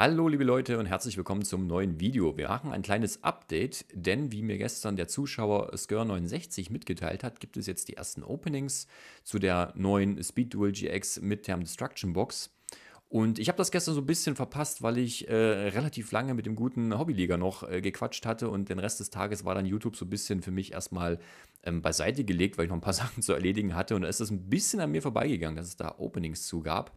Hallo liebe Leute und herzlich willkommen zum neuen Video. Wir machen ein kleines Update, denn wie mir gestern der Zuschauer skr 69 mitgeteilt hat, gibt es jetzt die ersten Openings zu der neuen Speed Duel GX Midterm Destruction Box. Und ich habe das gestern so ein bisschen verpasst, weil ich äh, relativ lange mit dem guten Hobbyliga noch äh, gequatscht hatte und den Rest des Tages war dann YouTube so ein bisschen für mich erstmal ähm, beiseite gelegt, weil ich noch ein paar Sachen zu erledigen hatte und da ist das ein bisschen an mir vorbeigegangen, dass es da Openings zu gab.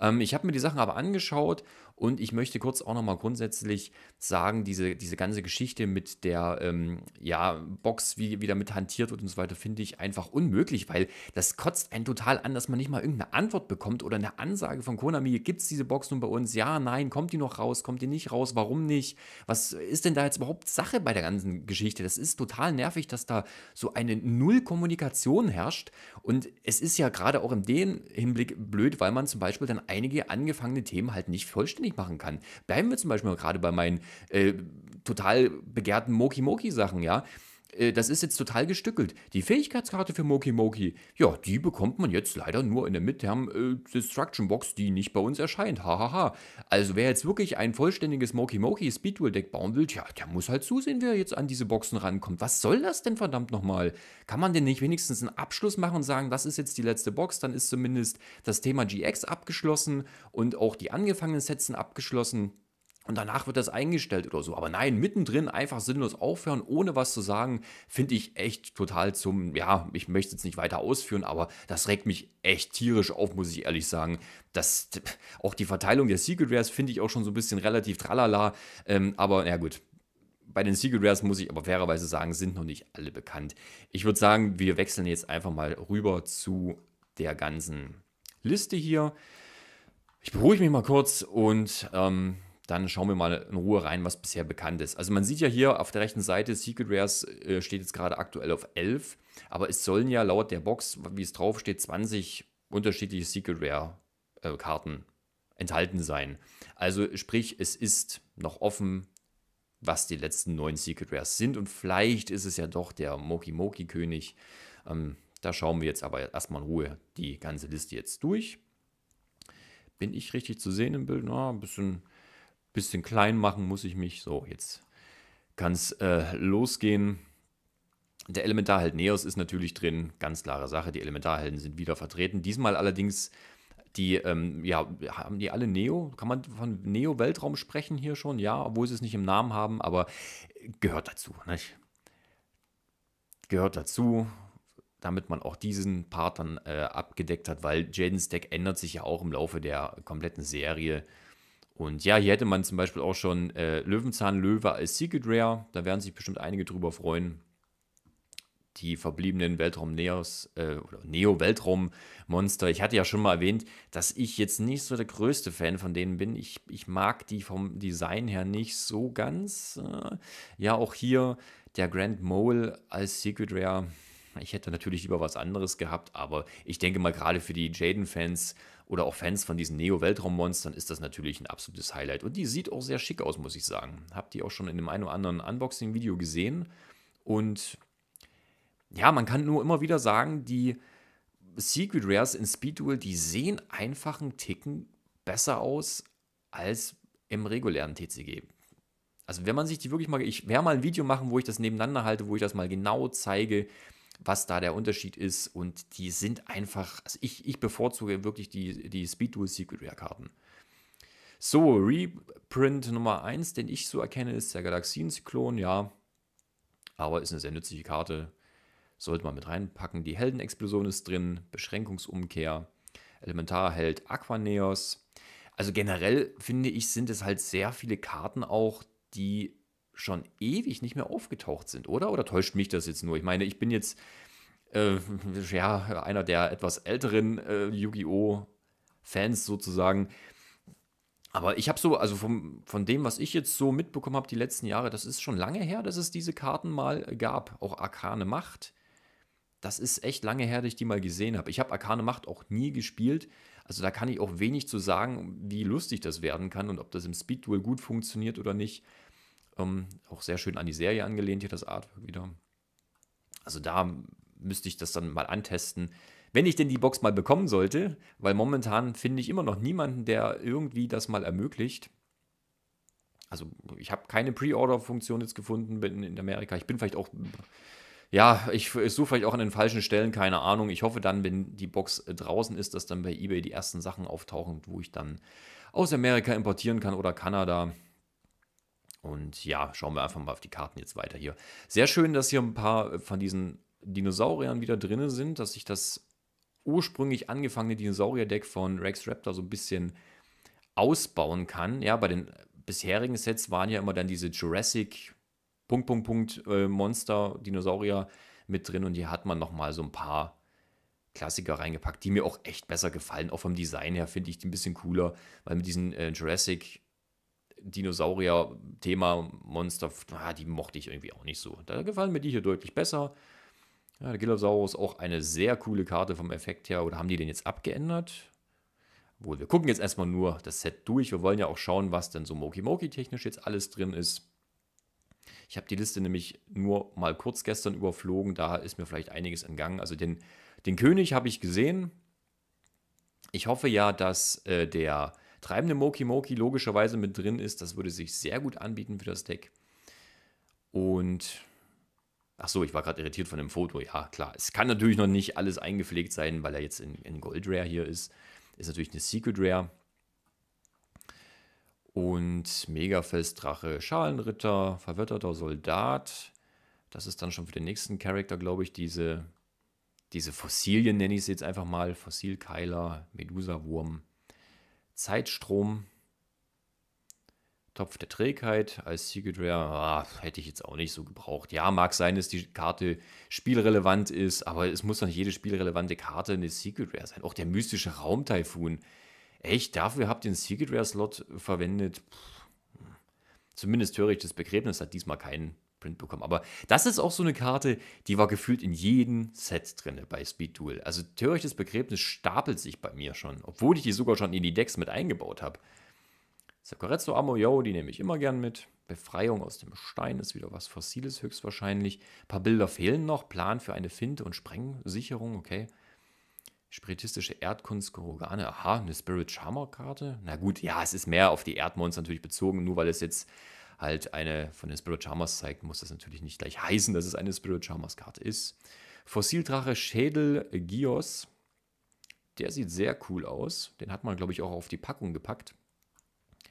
Ähm, ich habe mir die Sachen aber angeschaut und ich möchte kurz auch nochmal grundsätzlich sagen, diese, diese ganze Geschichte mit der ähm, ja, Box, wie, wie damit hantiert wird und so weiter, finde ich einfach unmöglich, weil das kotzt einen total an, dass man nicht mal irgendeine Antwort bekommt oder eine Ansage von Konami, gibt es diese Box nun bei uns? Ja, nein, kommt die noch raus, kommt die nicht raus, warum nicht? Was ist denn da jetzt überhaupt Sache bei der ganzen Geschichte? Das ist total nervig, dass da so eine Nullkommunikation herrscht und es ist ja gerade auch in dem Hinblick blöd, weil man zum Beispiel dann einige angefangene Themen halt nicht vollständig machen kann. Bleiben wir zum Beispiel gerade bei meinen äh, total begehrten Moki-Moki-Sachen, ja. Äh, das ist jetzt total gestückelt. Die Fähigkeitskarte für Moki Moki, ja, die bekommt man jetzt leider nur in der Midterm äh, Destruction Box, die nicht bei uns erscheint. Hahaha. Ha, ha. Also wer jetzt wirklich ein vollständiges Moki Moki Speed Duel Deck bauen will, ja, der muss halt zusehen, wer jetzt an diese Boxen rankommt. Was soll das denn verdammt nochmal? Kann man denn nicht wenigstens einen Abschluss machen und sagen, das ist jetzt die letzte Box, dann ist zumindest das Thema GX abgeschlossen und auch die angefangenen Sets sind abgeschlossen. Und danach wird das eingestellt oder so. Aber nein, mittendrin einfach sinnlos aufhören, ohne was zu sagen, finde ich echt total zum, ja, ich möchte jetzt nicht weiter ausführen, aber das regt mich echt tierisch auf, muss ich ehrlich sagen. Das, auch die Verteilung der Secret Rares finde ich auch schon so ein bisschen relativ tralala. Ähm, aber na ja, gut, bei den Secret Rares muss ich aber fairerweise sagen, sind noch nicht alle bekannt. Ich würde sagen, wir wechseln jetzt einfach mal rüber zu der ganzen Liste hier. Ich beruhige mich mal kurz und ähm, dann schauen wir mal in Ruhe rein, was bisher bekannt ist. Also man sieht ja hier auf der rechten Seite, Secret Rares äh, steht jetzt gerade aktuell auf 11, aber es sollen ja laut der Box, wie es drauf steht, 20 unterschiedliche Secret Rare äh, Karten enthalten sein. Also sprich, es ist noch offen, was die letzten neun Secret Rares sind und vielleicht ist es ja doch der Moki Moki König. Ähm, da schauen wir jetzt aber erstmal in Ruhe die ganze Liste jetzt durch. Bin ich richtig zu sehen im Bild? Na, ein bisschen bisschen klein machen muss ich mich. So, jetzt kann es äh, losgehen. Der Elementarheld Neos ist natürlich drin, ganz klare Sache. Die Elementarhelden sind wieder vertreten. Diesmal allerdings die, ähm, ja, haben die alle Neo? Kann man von Neo-Weltraum sprechen hier schon? Ja, obwohl sie es nicht im Namen haben, aber gehört dazu, nicht? Gehört dazu, damit man auch diesen Part dann äh, abgedeckt hat, weil Jadens Deck ändert sich ja auch im Laufe der kompletten Serie. Und ja, hier hätte man zum Beispiel auch schon äh, Löwenzahn Löwe als Secret Rare. Da werden sich bestimmt einige drüber freuen. Die verbliebenen Weltraum-Neos äh, oder Neo-Weltraum-Monster. Ich hatte ja schon mal erwähnt, dass ich jetzt nicht so der größte Fan von denen bin. Ich, ich mag die vom Design her nicht so ganz. Äh, ja, auch hier der Grand Mole als Secret Rare ich hätte natürlich lieber was anderes gehabt, aber ich denke mal, gerade für die Jaden-Fans oder auch Fans von diesen Neo-Weltraummonstern ist das natürlich ein absolutes Highlight. Und die sieht auch sehr schick aus, muss ich sagen. Habt ihr auch schon in dem einen oder anderen Unboxing-Video gesehen. Und ja, man kann nur immer wieder sagen, die Secret Rares in Speed Duel, die sehen einfach einen Ticken besser aus als im regulären TCG. Also wenn man sich die wirklich mal, ich werde mal ein Video machen, wo ich das nebeneinander halte, wo ich das mal genau zeige, was da der Unterschied ist. Und die sind einfach, also ich, ich bevorzuge wirklich die, die Speed Duel Secret Rare Karten. So, Reprint Nummer 1, den ich so erkenne, ist der Galaxienzyklon, ja. Aber ist eine sehr nützliche Karte. Sollte man mit reinpacken. Die Heldenexplosion ist drin, Beschränkungsumkehr, Elementarheld Aquaneos. Also generell finde ich, sind es halt sehr viele Karten auch, die schon ewig nicht mehr aufgetaucht sind, oder? Oder täuscht mich das jetzt nur? Ich meine, ich bin jetzt äh, ja einer der etwas älteren äh, Yu-Gi-Oh! Fans sozusagen. Aber ich habe so, also vom, von dem, was ich jetzt so mitbekommen habe die letzten Jahre, das ist schon lange her, dass es diese Karten mal gab. Auch Arkane Macht. Das ist echt lange her, dass ich die mal gesehen habe. Ich habe Arkane Macht auch nie gespielt. Also da kann ich auch wenig zu sagen, wie lustig das werden kann und ob das im Speed Duel gut funktioniert oder nicht. Ähm, auch sehr schön an die Serie angelehnt hier das Artwork wieder. Also da müsste ich das dann mal antesten. Wenn ich denn die Box mal bekommen sollte, weil momentan finde ich immer noch niemanden, der irgendwie das mal ermöglicht. Also ich habe keine Pre-Order-Funktion jetzt gefunden in Amerika. Ich bin vielleicht auch, ja, ich suche vielleicht auch an den falschen Stellen, keine Ahnung. Ich hoffe dann, wenn die Box äh, draußen ist, dass dann bei eBay die ersten Sachen auftauchen, wo ich dann aus Amerika importieren kann oder Kanada. Und ja, schauen wir einfach mal auf die Karten jetzt weiter hier. Sehr schön, dass hier ein paar äh, von diesen Dinosauriern wieder drin sind, dass sich das ursprünglich angefangene Dinosaurier-Deck von Rex Raptor so ein bisschen ausbauen kann. Ja, bei den bisherigen Sets waren ja immer dann diese Jurassic Punkt, Punkt, Punkt äh, Monster, Dinosaurier mit drin und hier hat man nochmal so ein paar Klassiker reingepackt, die mir auch echt besser gefallen. Auch vom Design her finde ich die ein bisschen cooler, weil mit diesen äh, Jurassic Dinosaurier-Thema, Monster, ah, die mochte ich irgendwie auch nicht so. Da gefallen mir die hier deutlich besser. Ja, der Dilophosaurus auch eine sehr coole Karte vom Effekt her. Oder haben die den jetzt abgeändert? Wohl, wir gucken jetzt erstmal nur das Set durch. Wir wollen ja auch schauen, was denn so Mokimoki-technisch jetzt alles drin ist. Ich habe die Liste nämlich nur mal kurz gestern überflogen. Da ist mir vielleicht einiges entgangen. Also den, den König habe ich gesehen. Ich hoffe ja, dass äh, der treibende Moki Moki logischerweise mit drin ist. Das würde sich sehr gut anbieten für das Deck. Und ach so, ich war gerade irritiert von dem Foto. Ja, klar. Es kann natürlich noch nicht alles eingepflegt sein, weil er jetzt in, in Gold Rare hier ist. Ist natürlich eine Secret Rare. Und Megafestdrache, Schalenritter, verwitterter Soldat. Das ist dann schon für den nächsten Charakter, glaube ich, diese, diese Fossilien, nenne ich es jetzt einfach mal. Fossilkeiler, Medusa-Wurm, Zeitstrom, Topf der Trägheit als Secret Rare ah, hätte ich jetzt auch nicht so gebraucht. Ja, mag sein, dass die Karte spielrelevant ist, aber es muss doch nicht jede spielrelevante Karte eine Secret Rare sein. Auch der mystische Raumtaifun. Echt, dafür habt ihr einen Secret Rare Slot verwendet? Puh. Zumindest das Begräbnis hat diesmal keinen Sprint bekommen. Aber das ist auch so eine Karte, die war gefühlt in jedem Set drin bei Speed Duel. Also Törichtes Begräbnis stapelt sich bei mir schon, obwohl ich die sogar schon in die Decks mit eingebaut habe. Sakurezzo yo, die nehme ich immer gern mit. Befreiung aus dem Stein ist wieder was Fossiles höchstwahrscheinlich. Ein paar Bilder fehlen noch. Plan für eine Finte und Sprengsicherung, okay. Spiritistische Erdkunst Korogane, aha, eine Spirit Charmer Karte. Na gut, ja, es ist mehr auf die Erdmonster natürlich bezogen, nur weil es jetzt halt eine von den Spirit Charmers zeigt, muss das natürlich nicht gleich heißen, dass es eine Spirit Charmers Karte ist. Fossildrache Schädel Gios. Der sieht sehr cool aus. Den hat man, glaube ich, auch auf die Packung gepackt.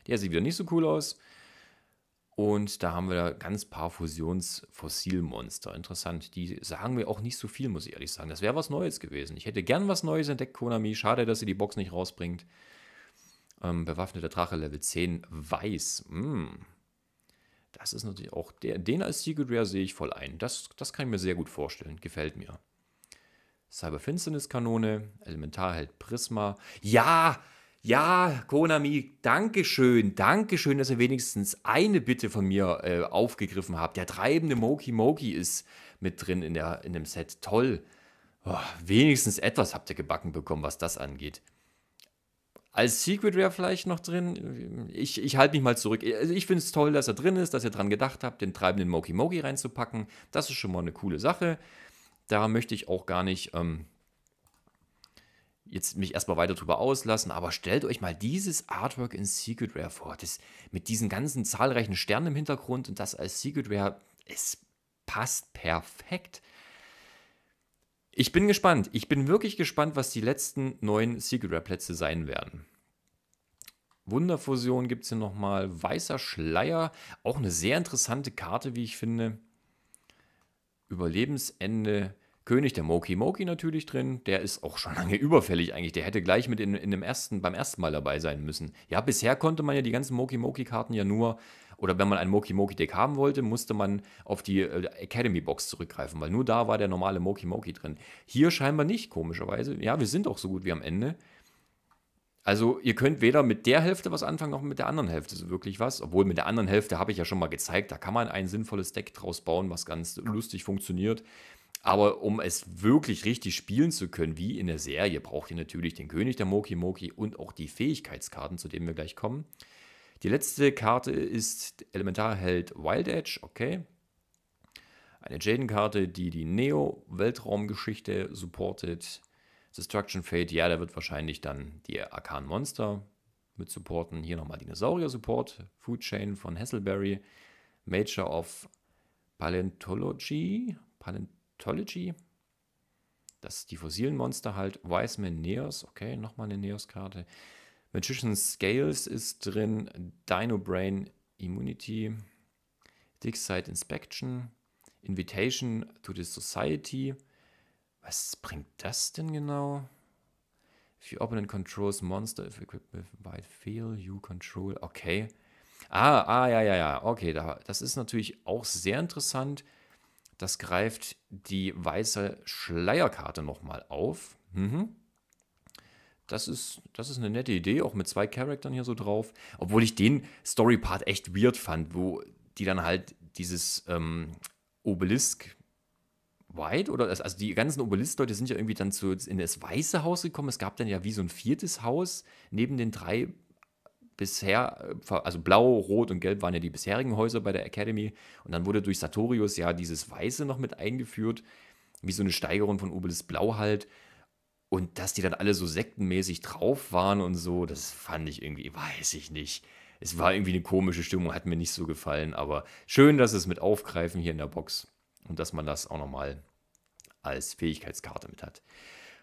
Der sieht wieder nicht so cool aus. Und da haben wir ganz paar Fusions-Fossilmonster. Interessant. Die sagen mir auch nicht so viel, muss ich ehrlich sagen. Das wäre was Neues gewesen. Ich hätte gern was Neues entdeckt, Konami. Schade, dass sie die Box nicht rausbringt. Ähm, bewaffneter Drache Level 10 weiß. Mm, das ist natürlich auch, der, den als Secret Rare sehe ich voll ein. Das, das kann ich mir sehr gut vorstellen, gefällt mir. Cyberfinsternis-Kanone, Elementarheld Prisma. Ja, ja, Konami, Dankeschön, Dankeschön, dass ihr wenigstens eine Bitte von mir äh, aufgegriffen habt. Der treibende Moki Moki ist mit drin in, der, in dem Set. Toll. Oh, wenigstens etwas habt ihr gebacken bekommen, was das angeht. Als Secret Rare vielleicht noch drin. Ich, ich halte mich mal zurück. Also ich finde es toll, dass er drin ist, dass ihr dran gedacht habt, den treibenden Moki Moki reinzupacken. Das ist schon mal eine coole Sache. Da möchte ich auch gar nicht ähm, jetzt mich erstmal weiter drüber auslassen, aber stellt euch mal dieses Artwork in Secret Rare vor. Das mit diesen ganzen zahlreichen Sternen im Hintergrund und das als Secret Rare, es passt perfekt. Ich bin gespannt. Ich bin wirklich gespannt, was die letzten neuen Secret Rare Plätze sein werden. Wunderfusion gibt es hier nochmal. Weißer Schleier. Auch eine sehr interessante Karte, wie ich finde. Überlebensende. König, der Moki Moki natürlich drin. Der ist auch schon lange überfällig eigentlich. Der hätte gleich mit in, in dem ersten, beim ersten Mal dabei sein müssen. Ja, bisher konnte man ja die ganzen Moki Moki Karten ja nur, oder wenn man ein Moki Moki Deck haben wollte, musste man auf die äh, Academy Box zurückgreifen, weil nur da war der normale Moki Moki drin. Hier scheinbar nicht, komischerweise. Ja, wir sind auch so gut wie am Ende. Also ihr könnt weder mit der Hälfte was anfangen, noch mit der anderen Hälfte so wirklich was. Obwohl mit der anderen Hälfte habe ich ja schon mal gezeigt, da kann man ein sinnvolles Deck draus bauen, was ganz lustig funktioniert. Aber um es wirklich richtig spielen zu können, wie in der Serie, braucht ihr natürlich den König der Moki Moki und auch die Fähigkeitskarten, zu denen wir gleich kommen. Die letzte Karte ist Elementarheld Wild Edge, okay. Eine Jaden-Karte, die die Neo-Weltraumgeschichte supportet. Destruction Fate, ja, der wird wahrscheinlich dann die Arkan Monster mit supporten. Hier nochmal Dinosaurier Support, Food Chain von Hasselberry, Major of Paleontology, Paleontology, das ist die fossilen Monster halt, Wiseman Neos, okay, nochmal eine Neos-Karte. Magician Scales ist drin, Dino Brain Immunity, Dig Site Inspection, Invitation to the Society, was bringt das denn genau? If your opponent controls monster, if equipped with white fail, you control. Okay. Ah, ah, ja, ja, ja. Okay, da, das ist natürlich auch sehr interessant. Das greift die weiße Schleierkarte nochmal auf. Mhm. Das ist, das ist eine nette Idee, auch mit zwei Charaktern hier so drauf. Obwohl ich den Story-Part echt weird fand, wo die dann halt dieses ähm, Obelisk White oder also die ganzen Obelisk-Leute sind ja irgendwie dann zu, in das Weiße Haus gekommen. Es gab dann ja wie so ein viertes Haus neben den drei bisher, äh, also blau, rot und gelb waren ja die bisherigen Häuser bei der Academy. Und dann wurde durch Sartorius ja dieses Weiße noch mit eingeführt, wie so eine Steigerung von Obelisk Blau halt. Und dass die dann alle so sektenmäßig drauf waren und so, das fand ich irgendwie, weiß ich nicht. Es war irgendwie eine komische Stimmung, hat mir nicht so gefallen, aber schön, dass es mit aufgreifen hier in der Box und dass man das auch nochmal als Fähigkeitskarte mit hat.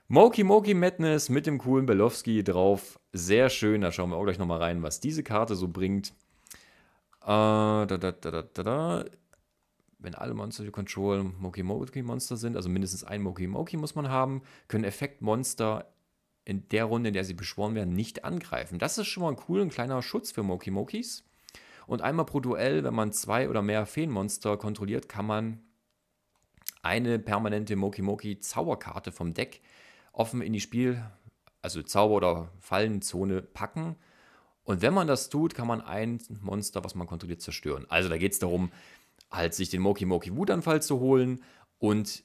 Moki Moki Madness mit dem coolen Belowski drauf. Sehr schön. Da schauen wir auch gleich nochmal rein, was diese Karte so bringt. Äh, da, da, da, Wenn alle Monster die Control Moki Moki Monster sind, also mindestens ein Moki Moki muss man haben, können Effektmonster in der Runde, in der sie beschworen werden, nicht angreifen. Das ist schon mal ein cooler kleiner Schutz für Moki Mokis. Und einmal pro Duell, wenn man zwei oder mehr Feenmonster kontrolliert, kann man eine permanente Mokimoki-Zauberkarte vom Deck offen in die Spiel, also Zauber- oder Fallenzone packen. Und wenn man das tut, kann man ein Monster, was man kontrolliert, zerstören. Also da geht es darum, halt sich den Mokimoki-Wutanfall zu holen und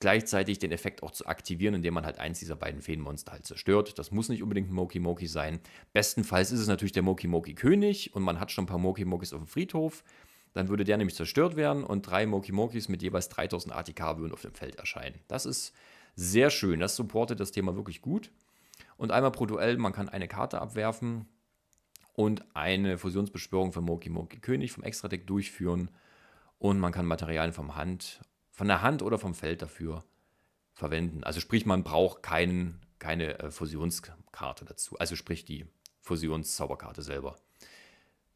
gleichzeitig den Effekt auch zu aktivieren, indem man halt eins dieser beiden Feenmonster halt zerstört. Das muss nicht unbedingt ein Mokimoki sein. Bestenfalls ist es natürlich der Mokimoki-König und man hat schon ein paar Mokimokis auf dem Friedhof. Dann würde der nämlich zerstört werden und drei Mokimokis mit jeweils 3000 ATK würden auf dem Feld erscheinen. Das ist sehr schön. Das supportet das Thema wirklich gut. Und einmal pro Duell, man kann eine Karte abwerfen und eine Fusionsbeschwörung von Mokimoki König vom Extra-Deck durchführen. Und man kann Materialien vom Hand, von der Hand oder vom Feld dafür verwenden. Also sprich, man braucht kein, keine äh, Fusionskarte dazu. Also sprich die Fusionszauberkarte selber.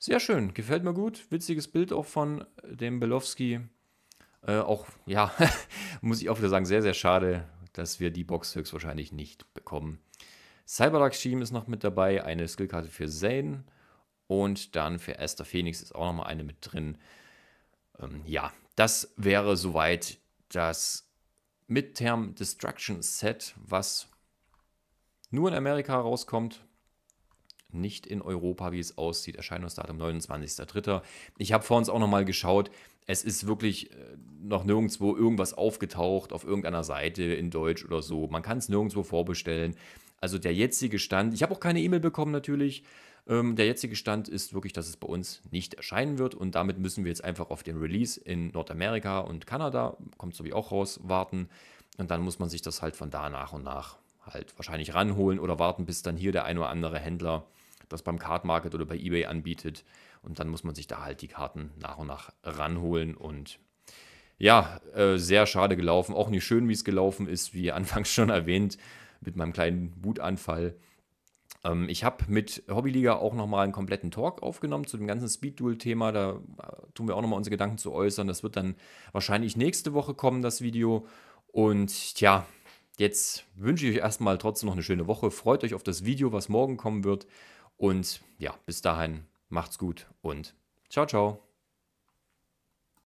Sehr schön, gefällt mir gut. Witziges Bild auch von dem Belowski. Äh, auch, ja, muss ich auch wieder sagen, sehr, sehr schade, dass wir die Box höchstwahrscheinlich nicht bekommen. Cyberdark Team ist noch mit dabei, eine Skillkarte für Zane und dann für Esther Phoenix ist auch nochmal eine mit drin. Ähm, ja, das wäre soweit das Midterm Destruction Set, was nur in Amerika rauskommt nicht in Europa, wie es aussieht. Erscheinungsdatum 29.03. Ich habe vor uns auch nochmal geschaut. Es ist wirklich äh, noch nirgendwo irgendwas aufgetaucht auf irgendeiner Seite in Deutsch oder so. Man kann es nirgendwo vorbestellen. Also der jetzige Stand, ich habe auch keine E-Mail bekommen natürlich. Ähm, der jetzige Stand ist wirklich, dass es bei uns nicht erscheinen wird und damit müssen wir jetzt einfach auf den Release in Nordamerika und Kanada, kommt so wie auch raus, warten. Und dann muss man sich das halt von da nach und nach halt wahrscheinlich ranholen oder warten, bis dann hier der ein oder andere Händler das beim Card Market oder bei eBay anbietet. Und dann muss man sich da halt die Karten nach und nach ranholen. Und ja, äh, sehr schade gelaufen. Auch nicht schön, wie es gelaufen ist, wie anfangs schon erwähnt, mit meinem kleinen Wutanfall. Ähm, ich habe mit Hobbyliga auch nochmal einen kompletten Talk aufgenommen zu dem ganzen Speed-Duel-Thema. Da äh, tun wir auch nochmal unsere Gedanken zu äußern. Das wird dann wahrscheinlich nächste Woche kommen, das Video. Und ja, jetzt wünsche ich euch erstmal trotzdem noch eine schöne Woche. Freut euch auf das Video, was morgen kommen wird. Und ja, bis dahin, macht's gut und ciao, ciao.